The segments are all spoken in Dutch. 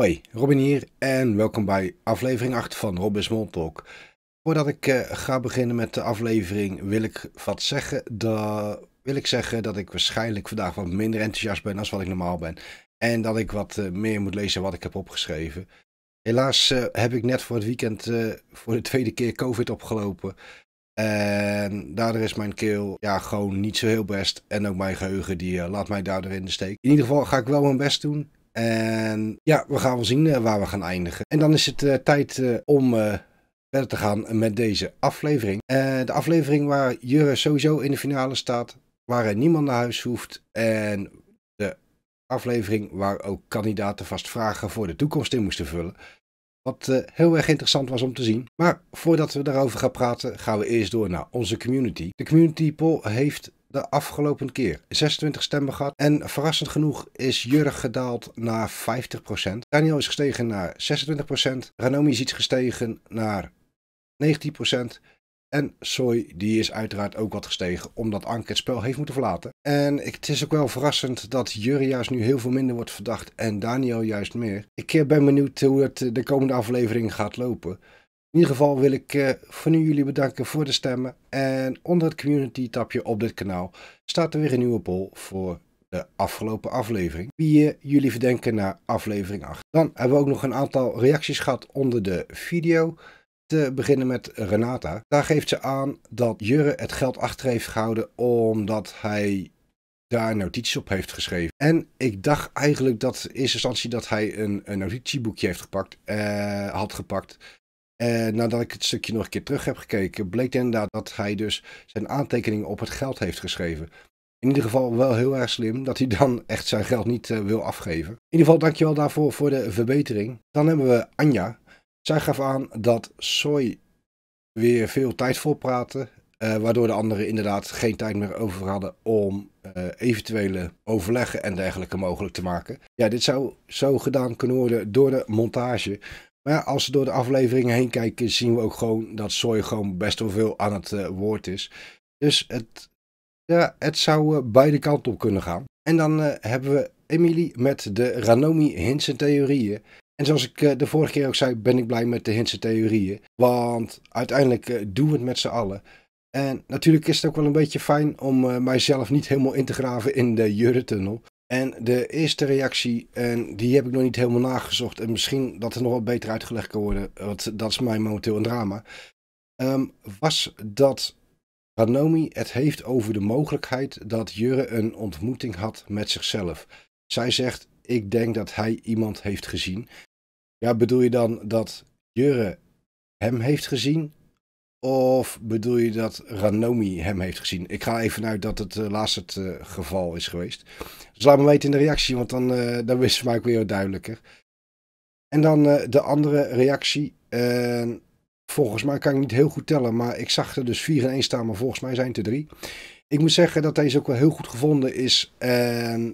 Hoi, Robin hier en welkom bij aflevering 8 van Robin Small Voordat ik eh, ga beginnen met de aflevering wil ik wat zeggen. Da wil ik zeggen dat ik waarschijnlijk vandaag wat minder enthousiast ben dan wat ik normaal ben. En dat ik wat eh, meer moet lezen wat ik heb opgeschreven. Helaas eh, heb ik net voor het weekend voor de tweede keer COVID opgelopen. En daardoor is mijn keel ja, gewoon niet zo heel best. En ook mijn geheugen die laat mij daardoor in de steek. In ieder geval ga ik wel mijn best doen. En ja, we gaan wel zien eh, waar we gaan eindigen. En dan is het eh, tijd eh, om verder te gaan met deze aflevering. de aflevering waar Jurre sowieso in de finale staat, waar niemand naar huis hoeft en de aflevering waar ook kandidaten vast vragen voor de toekomst in moesten vullen. Wat heel erg interessant was om te zien. Maar voordat we daarover gaan praten, gaan we eerst door naar onze community. De community poll heeft de afgelopen keer. 26 stemmen gehad en verrassend genoeg is Jurg gedaald naar 50%. Daniel is gestegen naar 26%. Ranomi is iets gestegen naar 19%. En Soy die is uiteraard ook wat gestegen omdat Anke het spel heeft moeten verlaten. En het is ook wel verrassend dat Jurre juist nu heel veel minder wordt verdacht en Daniel juist meer. Ik eh, ben benieuwd hoe het de komende aflevering gaat lopen. In ieder geval wil ik uh, eh, voor nu jullie bedanken voor de stemmen. En onder het community tapje op dit kanaal staat er weer een nieuwe poll voor de afgelopen aflevering. Wie eh, jullie verdenken naar aflevering 8. Dan hebben we ook nog een aantal reacties gehad onder de video. Te beginnen met Renata. Daar geeft ze aan dat Jurre het geld achter heeft gehouden omdat hij daar notities op heeft geschreven. En ik dacht eigenlijk dat in eerste instantie dat hij een, een notitieboekje heeft gepakt, eh, had gepakt. En eh, nadat ik het stukje nog een keer terug heb gekeken, bleek inderdaad dat hij dus zijn aantekeningen op het geld heeft geschreven. In ieder geval wel heel erg slim dat hij dan echt zijn geld niet eh, wil afgeven. In ieder geval dankjewel daarvoor voor de verbetering. Dan hebben we Anja. Zij gaf aan dat Soy weer veel tijd voor praten. Eh, waardoor de anderen inderdaad geen tijd meer over hadden om eventuele overleggen en dergelijke mogelijk te maken. Ja, dit zou zo gedaan kunnen worden door de montage. Maar als we door de afleveringen heen kijken, zien we ook gewoon dat Soy gewoon best wel veel aan het eh, woord is. Dus het, ja, het zou eh, beide kanten op kunnen gaan. En dan eh, hebben we Emily met de Ranomi Hintse theorieën. En zoals ik de vorige keer ook zei, ben ik blij met de Hintse theorieën. Want uiteindelijk doen we het met z'n allen. En natuurlijk is het ook wel een beetje fijn om mijzelf niet helemaal in te graven in de Jurretunnel. En de eerste reactie, en die heb ik nog niet helemaal nagezocht. En misschien dat het nog wat beter uitgelegd kan worden. Want dat is mij momenteel een drama. Ehm, was dat Ranomi het heeft over de mogelijkheid dat Jurre een ontmoeting had met zichzelf. Zij zegt, ik denk dat hij iemand heeft gezien. Ja, bedoel je dan dat Jurre hem heeft gezien? Of bedoel je dat Ranomi hem heeft gezien? Ik ga even uit dat het uh, laatst het eh, geval is geweest. Dus laat me weten in de reactie, want dan, eh, dan wist ze mij ook weer wat duidelijker. En dan de andere reactie. Ehm, volgens mij kan ik niet heel goed tellen, maar ik zag er dus 4 en 1 staan, maar volgens mij zijn het er drie. Ik moet zeggen dat deze ook wel heel goed gevonden is. En ehm,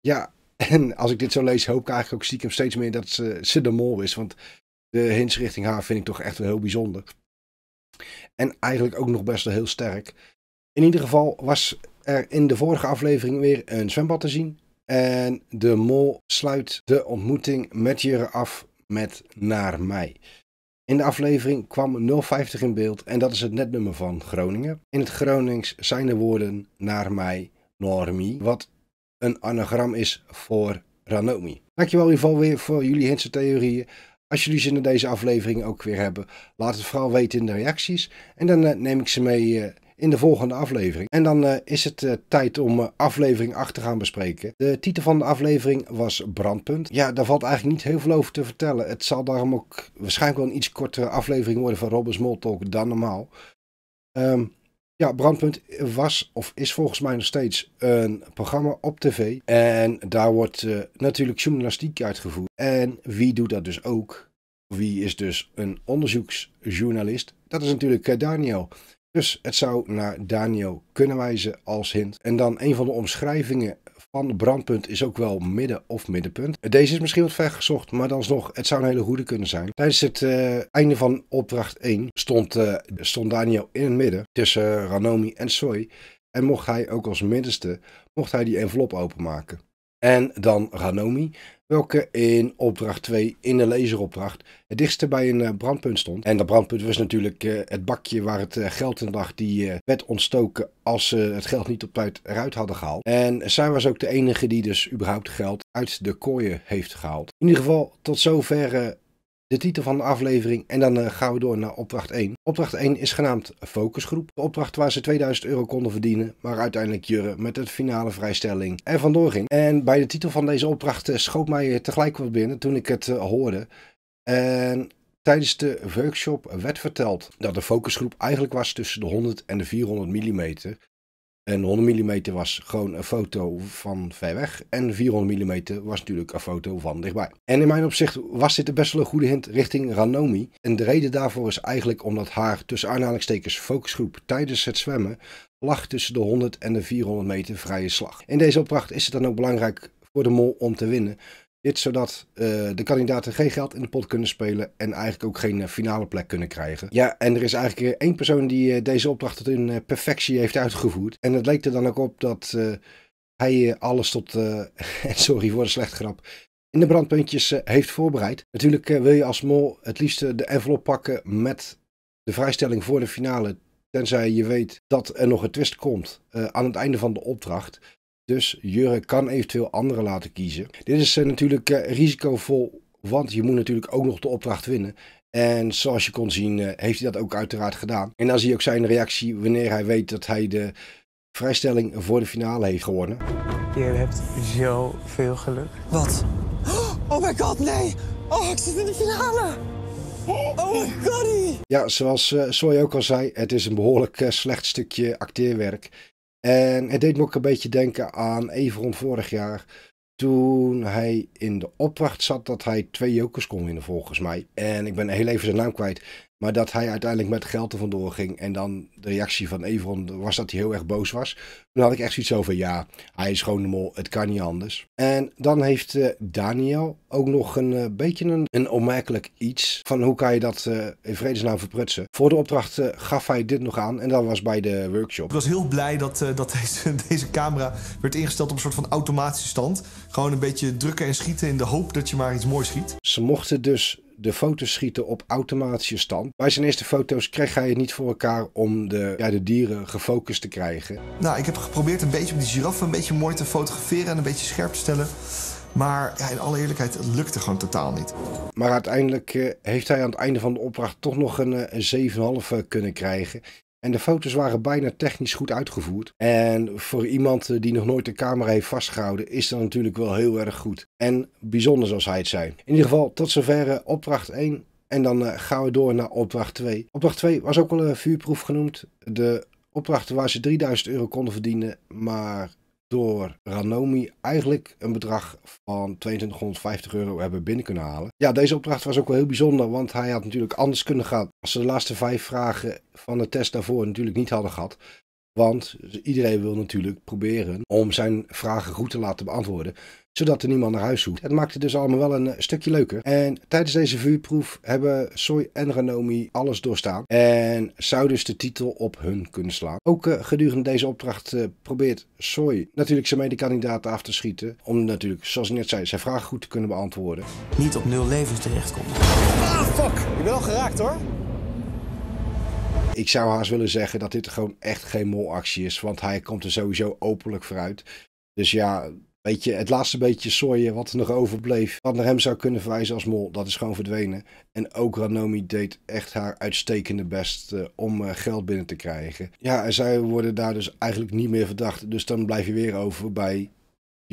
ja, en als ik dit zo lees, hoop ik eigenlijk ook stiekem steeds meer dat ze, ze de mol is. Want de hints richting haar vind ik toch echt wel heel bijzonder. En eigenlijk ook nog best wel heel sterk. In ieder geval was er in de vorige aflevering weer een zwembad te zien. En de mol sluit de ontmoeting met Jurre af met Naar mij. In de aflevering kwam 050 in beeld en dat is het netnummer van Groningen. In het Gronings zijn de woorden Naar mij, Normie, wat een anagram is voor Ranomi. Dankjewel in ieder geval weer voor jullie hints en theorieën. Als jullie zin in deze aflevering ook weer hebben, laat het vooral weten in de reacties. En dan eh, neem ik ze mee eh, in de volgende aflevering. En dan eh, is het tijd om aflevering 8 te gaan bespreken. De titel van de aflevering was Brandpunt. Ja, daar valt eigenlijk niet heel veel over te vertellen. Het zal daarom ook waarschijnlijk wel een iets kortere aflevering worden van Robin Smalltalk dan normaal. Um, ja, Brandpunt was of is volgens mij nog steeds een programma op tv. En daar wordt eh, natuurlijk journalistiek uitgevoerd. En wie doet dat dus ook? Wie is dus een onderzoeksjournalist? Dat is natuurlijk eh, Daniel. Dus het zou naar Daniel kunnen wijzen als hint. En dan een van de omschrijvingen van brandpunt is ook wel midden of middenpunt. Deze is misschien wat ver gezocht, maar dan is nog, het zou een hele goede kunnen zijn. Tijdens het eh, einde van opdracht 1 stond, eh, stond Daniel in het midden tussen Ranomi en Soy. En mocht hij ook als middenste, mocht hij die envelop openmaken. En dan Ranomi, welke in opdracht 2 in de laseropdracht het dichtste bij een eh, brandpunt stond. En dat brandpunt was natuurlijk eh, het bakje waar het eh, geld in lag die werd ontstoken als ze het geld niet op tijd eruit hadden gehaald. En zij was ook de enige die dus überhaupt geld uit de kooien heeft gehaald. In ieder geval tot zover de titel van de aflevering en dan eh, gaan we door naar opdracht 1. Opdracht 1 is genaamd Focusgroep. De opdracht waar ze 2000 euro konden verdienen, maar uiteindelijk Jurre met de finale vrijstelling er vandoor ging. En bij de titel van deze opdracht eh, schoot mij eh, tegelijk wat binnen toen ik het hoorde. En tijdens de workshop werd verteld dat de focusgroep eigenlijk was tussen de 100 en de 400 mm. En 100 mm was gewoon een foto van ver weg. En 400 mm was natuurlijk een foto van dichtbij. En in mijn opzicht was dit best wel een goede hint richting Ranomi. En de reden daarvoor is eigenlijk omdat haar tussen aanhalingstekens focusgroep tijdens het zwemmen lag tussen de 100 en de 400 meter vrije slag. In deze opdracht is het dan ook belangrijk voor de mol om te winnen. Dit zodat eh, de kandidaten geen geld in de pot kunnen spelen en eigenlijk ook geen eh, finale plek kunnen krijgen. Ja, en er is eigenlijk eh, één persoon die deze opdracht tot in perfectie heeft uitgevoerd. En het leek er dan ook op dat hij alles tot, sorry voor de slecht grap, in de brandpuntjes heeft voorbereid. Natuurlijk wil je als mol het liefst de envelop pakken met de vrijstelling voor de finale. Tenzij je weet dat er nog een twist komt aan het einde van de opdracht. Dus Jurre kan eventueel anderen laten kiezen. Dit is eh, natuurlijk eh, risicovol, want je moet natuurlijk ook nog de opdracht winnen. En zoals je kon zien, eh, heeft hij dat ook uiteraard gedaan. En dan zie je ook zijn reactie wanneer hij weet dat hij de vrijstelling voor de finale heeft gewonnen. Je hebt zoveel geluk. Wat? Oh my god, nee! Oh, ik zit in de finale! Oh my god! Ja, zoals Soy ook al zei, het is een behoorlijk slecht stukje acteerwerk. En het deed me ook een beetje denken aan Everon vorig jaar. Toen hij in de opwacht zat dat hij twee jokers kon winnen volgens mij. En ik ben heel even zijn naam kwijt. Maar dat hij uiteindelijk met geld er vandoor ging. En dan de reactie van Evron was dat hij heel erg boos was. Toen had ik echt zoiets over, ja, hij is gewoon de mol. Het kan niet anders. En dan heeft eh, Daniel ook nog een eh, beetje een, onmerkelijk iets. Van hoe kan je dat eh, in vredesnaam verprutsen. Voor de opdracht gaf hij dit nog aan. En dat was bij de workshop. Ik was heel blij dat, dat deze, deze camera werd ingesteld op een soort van automatische stand. Gewoon een beetje drukken en schieten in de hoop dat je maar iets moois schiet. Ze mochten dus de foto's schieten op automatische stand. Bij zijn eerste foto's kreeg hij het niet voor elkaar om de, ja, de dieren gefocust te krijgen. Nou, ik heb geprobeerd een beetje op die giraffen een beetje mooi te fotograferen en een beetje scherp te stellen. Maar ja, in alle eerlijkheid, het lukte gewoon totaal niet. Maar uiteindelijk eh, heeft hij aan het einde van de opdracht toch nog een, eh, een 7,5 kunnen krijgen. En de foto's waren bijna technisch goed uitgevoerd. En voor iemand eh, die nog nooit de camera heeft vastgehouden, is dat natuurlijk wel heel erg goed. En bijzonder zoals hij het zei. In ieder geval, tot zover eh, opdracht 1. En dan eh, gaan we door naar opdracht 2. Opdracht 2 was ook wel een vuurproef genoemd. De opdrachten waar ze 3000 euro konden verdienen, maar door Ranomi eigenlijk een bedrag van 2250 euro hebben binnen kunnen halen. Ja, deze opdracht was ook wel heel bijzonder, want hij had natuurlijk anders kunnen gaan als ze de laatste vijf vragen van de test daarvoor natuurlijk niet hadden gehad. Want iedereen wil natuurlijk proberen om zijn vragen goed te laten beantwoorden, zodat er niemand naar huis zoekt. Het maakt het dus allemaal wel een eh, stukje leuker. En tijdens deze vuurproef hebben Soy en Ranomi alles doorstaan en zou dus de titel op hun kunnen slaan. Ook eh, gedurende deze opdracht eh, probeert Soy natuurlijk zijn medekandidaten af te schieten, om natuurlijk, zoals ik net zei, zijn vragen goed te kunnen beantwoorden. Niet op nul levens terechtkomen. Ah, fuck! Je bent wel geraakt hoor. Ik zou haast willen zeggen dat dit gewoon echt geen molactie is. Want hij komt er sowieso openlijk vooruit. Dus ja, weet je, het laatste beetje sooien wat er nog overbleef. Wat naar hem zou kunnen verwijzen als mol, dat is gewoon verdwenen. En ook Ranomi deed echt haar uitstekende best eh, om eh, geld binnen te krijgen. Ja, en zij worden daar dus eigenlijk niet meer verdacht. Dus dan blijf je weer over bij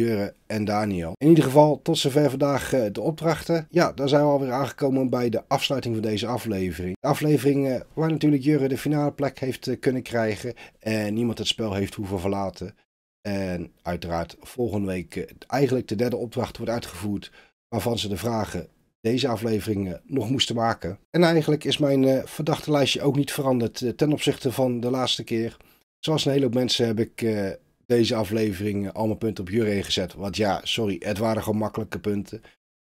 Jure en Daniel. In ieder geval, tot zover vandaag eh, de opdrachten. Ja, dan zijn we alweer aangekomen bij de afsluiting van deze aflevering. De aflevering eh, waar natuurlijk Jure de finale plek heeft eh, kunnen krijgen en niemand het spel heeft hoeven verlaten. En uiteraard volgende week eigenlijk de derde opdracht wordt uitgevoerd waarvan ze de vragen deze aflevering nog moesten maken. En eigenlijk is mijn verdachte lijstje ook niet veranderd ten opzichte van de laatste keer. Zoals een hele hoop mensen heb ik deze aflevering allemaal punten op Jurre gezet. Want ja, sorry, het waren gewoon makkelijke punten.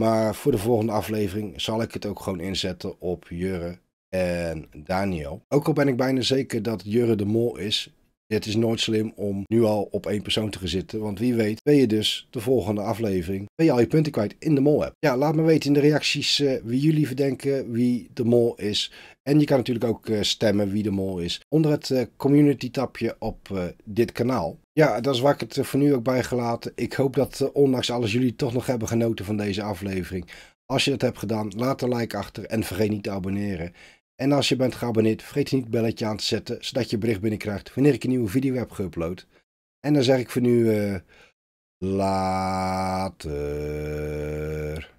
Maar voor de volgende aflevering zal ik het ook gewoon inzetten op Jurre en Daniel. Ook al ben ik bijna zeker dat Jurre de Mol is, het is nooit slim om nu al op één persoon te gaan zitten. Want wie weet ben je dus de volgende aflevering... ben je al je punten kwijt in de mol app. Ja, laat me weten in de reacties eh, wie jullie verdenken wie de mol is. En je kan natuurlijk ook eh, stemmen wie de mol is. Onder het eh, community tapje op dit kanaal. Ja, dat is waar ik het voor nu ook bij gelaten. Ik hoop dat ondanks alles jullie toch nog hebben genoten van deze aflevering. Als je dat hebt gedaan, laat een like achter en vergeet niet te abonneren. En als je bent geabonneerd, vergeet niet het belletje aan te zetten, zodat je bericht binnenkrijgt wanneer ik een nieuwe video heb geüpload. En dan zeg ik voor nu, uh, later.